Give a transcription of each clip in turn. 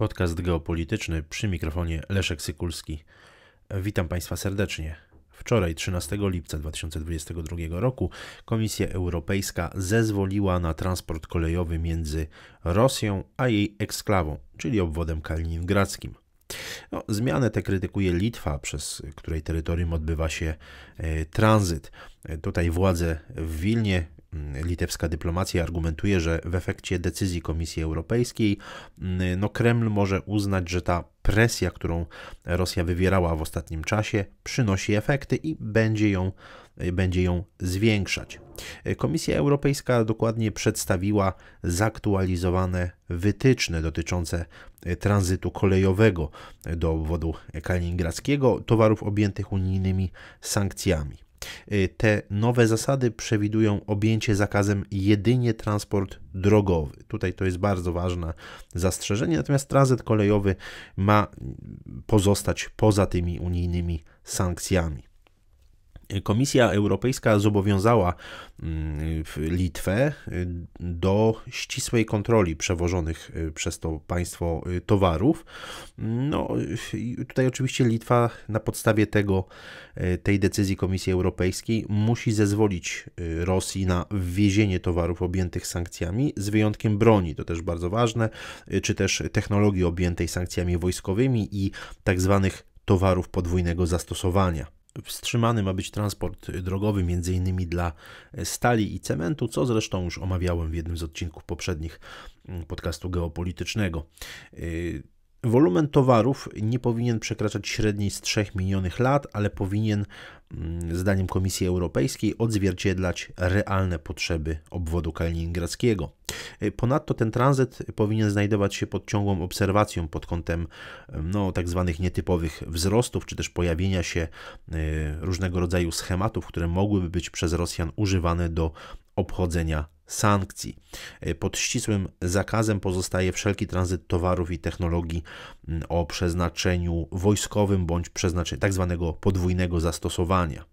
Podcast geopolityczny przy mikrofonie Leszek Sykulski. Witam Państwa serdecznie. Wczoraj, 13 lipca 2022 roku, Komisja Europejska zezwoliła na transport kolejowy między Rosją a jej eksklawą, czyli obwodem kaliningradzkim. No, zmianę tę krytykuje Litwa, przez której terytorium odbywa się e, tranzyt. E, tutaj władze w Wilnie Mm, litewska dyplomacja argumentuje, że w efekcie decyzji Komisji Europejskiej mm, no Kreml może uznać, że ta presja, którą Rosja wywierała w ostatnim czasie, przynosi efekty i będzie ją, y, będzie ją zwiększać. Komisja Europejska dokładnie przedstawiła zaktualizowane wytyczne dotyczące y, tranzytu kolejowego do obwodu kaliningradzkiego towarów objętych unijnymi sankcjami. Y, te nowe zasady przewidują objęcie zakazem jedynie transport drogowy. Tutaj to jest bardzo ważne zastrzeżenie, natomiast tranzyt kolejowy ma pozostać poza tymi unijnymi sankcjami. Komisja Europejska zobowiązała mm, Litwę y, do ścisłej kontroli przewożonych y, przez to państwo y, towarów. No, tutaj oczywiście Litwa na podstawie tego, tej decyzji Komisji Europejskiej musi zezwolić Rosji na wwiezienie towarów objętych sankcjami, z wyjątkiem broni, to też bardzo ważne, czy też technologii objętej sankcjami wojskowymi i tak zwanych towarów podwójnego zastosowania. Wstrzymany ma być transport drogowy m.in. dla e, stali i cementu, co zresztą już omawiałem w jednym z odcinków poprzednich mm, podcastu geopolitycznego. E, Wolumen towarów nie powinien przekraczać średniej z 3 minionych lat, ale powinien, mm, zdaniem Komisji Europejskiej, odzwierciedlać realne potrzeby obwodu kaliningradzkiego. E, ponadto ten tranzyt powinien znajdować się pod ciągłą obserwacją pod kątem no, tak zwanych nietypowych wzrostów, czy też pojawienia się e, różnego rodzaju schematów, które mogłyby być przez Rosjan używane do obchodzenia sankcji. E, pod ścisłym zakazem pozostaje wszelki tranzyt towarów i technologii mm, o przeznaczeniu wojskowym bądź przeznaczeniu tak zwanego podwójnego zastosowania.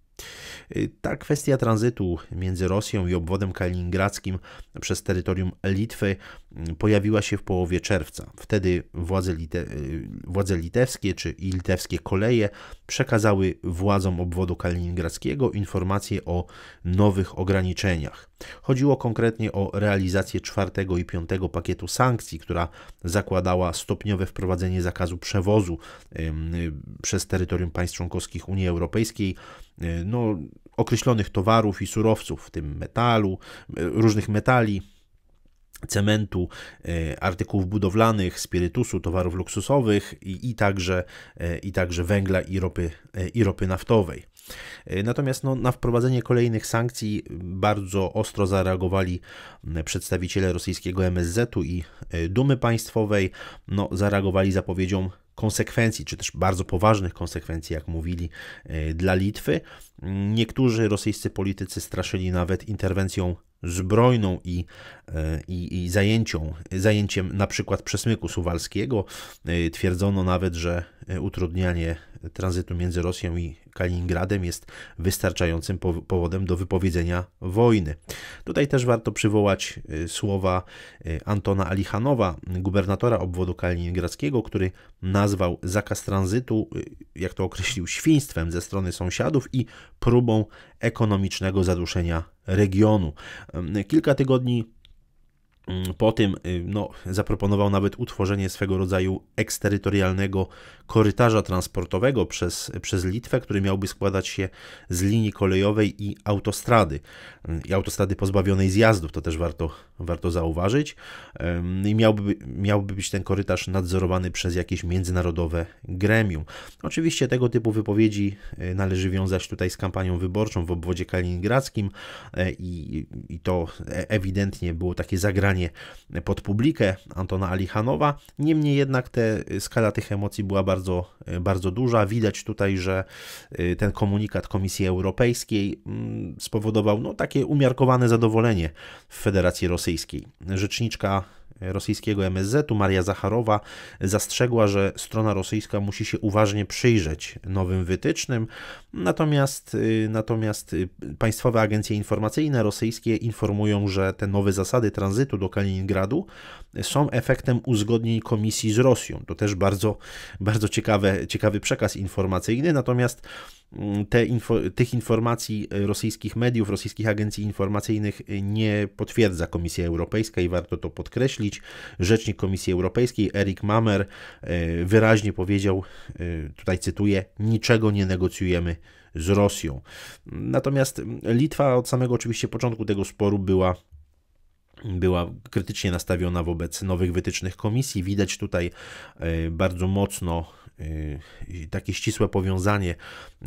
E, ta kwestia tranzytu między Rosją i obwodem kaliningradzkim przez terytorium Litwy Mm, pojawiła się w połowie czerwca. Wtedy władze, lite, y, władze litewskie czy i litewskie koleje przekazały władzom obwodu kaliningradzkiego informacje o nowych ograniczeniach. Chodziło konkretnie o realizację czwartego i piątego pakietu sankcji, która zakładała stopniowe wprowadzenie zakazu przewozu przez terytorium państw członkowskich Unii Europejskiej y, no, określonych towarów i surowców, w tym metalu, y, różnych metali, cementu, e, artykułów budowlanych, spirytusu, towarów luksusowych i, i, także, e, i także węgla i ropy, e, i ropy naftowej. Natomiast no, na wprowadzenie kolejnych sankcji bardzo ostro zareagowali przedstawiciele rosyjskiego MSZ-u i Dumy Państwowej. No, zareagowali zapowiedzią konsekwencji, czy też bardzo poważnych konsekwencji, jak mówili, e, dla Litwy. Niektórzy rosyjscy politycy straszyli nawet interwencją zbrojną i, e, i, i zajęcią, zajęciem na przykład przesmyku suwalskiego. E, twierdzono nawet, że utrudnianie tranzytu między Rosją i Kaliningradem jest wystarczającym powodem do wypowiedzenia wojny. Tutaj też warto przywołać y, słowa y, Antona Alichanowa, gubernatora obwodu kaliningradzkiego, który nazwał zakaz tranzytu, y, jak to określił, świństwem ze strony sąsiadów i próbą ekonomicznego zaduszenia regionu. Kilka tygodni Mm, po tym y, no, zaproponował nawet utworzenie swego rodzaju eksterytorialnego korytarza transportowego przez, przez Litwę, który miałby składać się z linii kolejowej i autostrady. Mm, I autostrady pozbawionej zjazdów, to też warto, warto zauważyć. Mm, I miałby, miałby być ten korytarz nadzorowany przez jakieś międzynarodowe gremium. Oczywiście tego typu wypowiedzi y, należy wiązać tutaj z kampanią wyborczą w obwodzie kaliningradzkim y, i, i to e, ewidentnie było takie zagranie pod publikę Antona Alichanowa. Niemniej jednak te, y, skala tych emocji była bardzo, y, bardzo duża. Widać tutaj, że y, ten komunikat Komisji Europejskiej mm, spowodował no, takie umiarkowane zadowolenie w Federacji Rosyjskiej. Rzeczniczka rosyjskiego MSZ-u, Maria Zacharowa, zastrzegła, że strona rosyjska musi się uważnie przyjrzeć nowym wytycznym, natomiast, y, natomiast y, państwowe agencje informacyjne rosyjskie informują, że te nowe zasady tranzytu do Kaliningradu są efektem uzgodnień Komisji z Rosją. To też bardzo, bardzo ciekawe, ciekawy przekaz informacyjny, natomiast mm, te info, tych informacji e, rosyjskich mediów, rosyjskich agencji informacyjnych e, nie potwierdza Komisja Europejska i warto to podkreślić. Rzecznik Komisji Europejskiej Erik Mamer e, wyraźnie powiedział, tutaj cytuję, niczego nie negocjujemy z Rosją. Natomiast mm, Litwa od samego oczywiście początku tego sporu była była krytycznie nastawiona wobec nowych wytycznych komisji. Widać tutaj e, bardzo mocno e, takie ścisłe powiązanie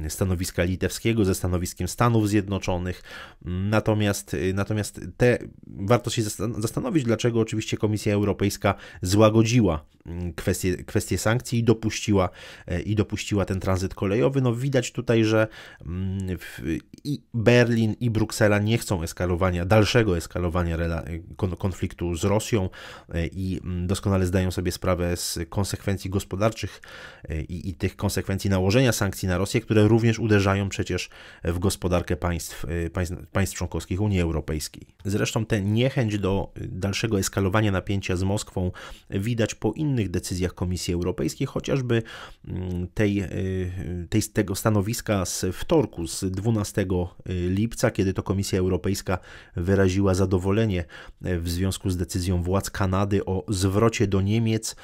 stanowiska litewskiego ze stanowiskiem Stanów Zjednoczonych. Natomiast, e, natomiast te, warto się zastanowić, dlaczego oczywiście Komisja Europejska złagodziła kwestię, mm, kwestię sankcji i dopuściła, e, i dopuściła ten tranzyt kolejowy. No widać tutaj, że mm, i Berlin i Bruksela nie chcą eskalowania, dalszego eskalowania e, konfliktu z Rosją e, i mm, doskonale zdają sobie sprawę z konsekwencji gospodarczych i, i tych konsekwencji nałożenia sankcji na Rosję, które również uderzają przecież w gospodarkę państw, państw, państw członkowskich Unii Europejskiej. Zresztą tę niechęć do dalszego eskalowania napięcia z Moskwą widać po innych innych decyzjach Komisji Europejskiej, chociażby mm, tej, y, tej, tego stanowiska z wtorku, z 12 y, lipca, kiedy to Komisja Europejska wyraziła zadowolenie e, w związku z decyzją władz Kanady o zwrocie do Niemiec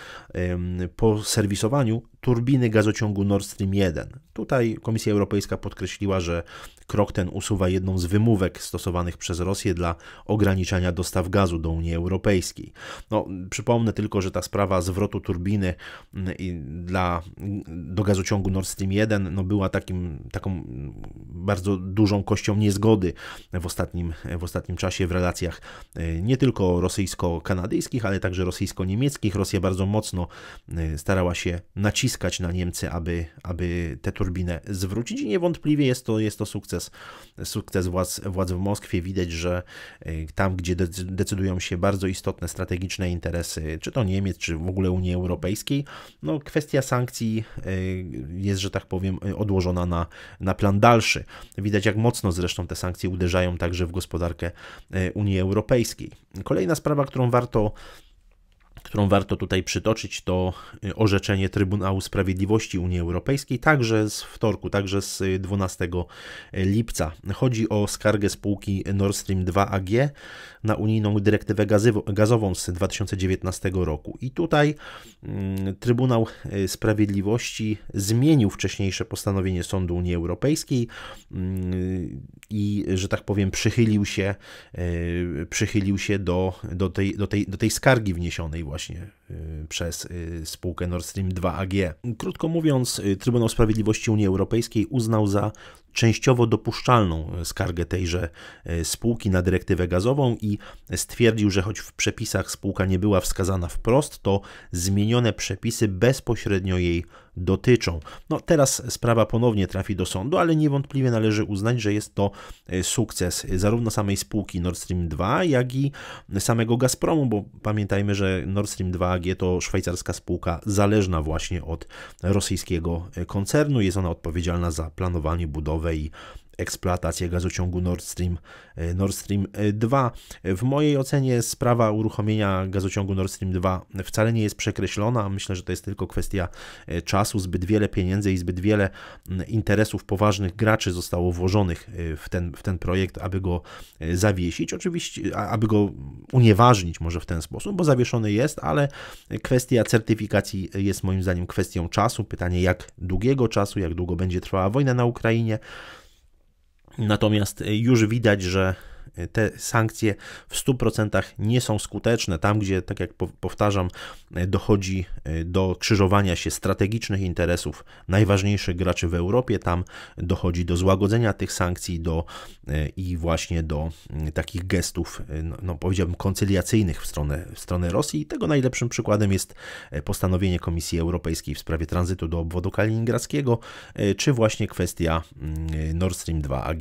po serwisowaniu turbiny gazociągu Nord Stream 1. Tutaj Komisja Europejska podkreśliła, że krok ten usuwa jedną z wymówek stosowanych przez Rosję dla ograniczania dostaw gazu do Unii Europejskiej. No, przypomnę tylko, że ta sprawa zwrotu turbiny mm, dla, do gazociągu Nord Stream 1 no, była takim, taką bardzo dużą kością niezgody w ostatnim, w ostatnim czasie w relacjach e, nie tylko rosyjsko-kanadyjskich, ale także rosyjsko-niemieckich. Rosja bardzo mocno e, starała się naciskać naciskać na Niemcy, aby, aby tę turbinę zwrócić i niewątpliwie jest to, jest to sukces, sukces władz, władz w Moskwie. Widać, że e, tam, gdzie decydują się bardzo istotne strategiczne interesy, czy to Niemiec, czy w ogóle Unii Europejskiej, no kwestia sankcji e, jest, że tak powiem, e, odłożona na, na plan dalszy. Widać, jak mocno zresztą te sankcje uderzają także w gospodarkę Unii Europejskiej. Kolejna sprawa, którą warto którą warto tutaj przytoczyć, to y, orzeczenie Trybunału Sprawiedliwości Unii Europejskiej, także z wtorku, także z 12 y, y, lipca. Chodzi o skargę spółki Nord Stream 2 AG na unijną dyrektywę gazową z 2019 roku. I tutaj mm, Trybunał Sprawiedliwości zmienił wcześniejsze postanowienie Sądu Unii Europejskiej mm, i, że tak powiem, przychylił się, przychylił się do, do, tej, do, tej, do tej skargi wniesionej właśnie ဝါရှင်တန် Y, przez y, spółkę Nord Stream 2 AG. Krótko mówiąc, y, Trybunał Sprawiedliwości Unii Europejskiej uznał za częściowo dopuszczalną skargę tejże spółki na dyrektywę gazową i stwierdził, że choć w przepisach spółka nie była wskazana wprost, to zmienione przepisy bezpośrednio jej dotyczą. No teraz sprawa ponownie trafi do sądu, ale niewątpliwie należy uznać, że jest to sukces zarówno samej spółki Nord Stream 2, jak i samego Gazpromu, bo pamiętajmy, że Nord Stream 2 AG to szwajcarska spółka zależna właśnie od rosyjskiego koncernu. Jest ona odpowiedzialna za planowanie, budowę i eksploatację gazociągu Nord Stream, e, Nord Stream 2. E, w mojej ocenie sprawa uruchomienia gazociągu Nord Stream 2 wcale nie jest przekreślona. Myślę, że to jest tylko kwestia e, czasu. Zbyt wiele pieniędzy i zbyt wiele interesów poważnych graczy zostało włożonych w ten, w ten projekt, aby go zawiesić. Oczywiście, aby go unieważnić może w ten sposób, bo zawieszony jest, ale kwestia certyfikacji jest moim zdaniem kwestią czasu. Pytanie, jak długiego czasu, jak długo będzie trwała wojna na Ukrainie. Natomiast już widać, że te sankcje w 100% nie są skuteczne. Tam, gdzie, tak jak powtarzam, e, dochodzi e, do krzyżowania się strategicznych interesów najważniejszych graczy w Europie, tam dochodzi do złagodzenia tych sankcji do, e, i właśnie do takich gestów, no, no powiedziałbym, koncyliacyjnych w stronę, w stronę Rosji. I tego najlepszym przykładem jest postanowienie Komisji Europejskiej w sprawie tranzytu do obwodu kaliningradzkiego, czy właśnie kwestia Nord Stream 2 AG.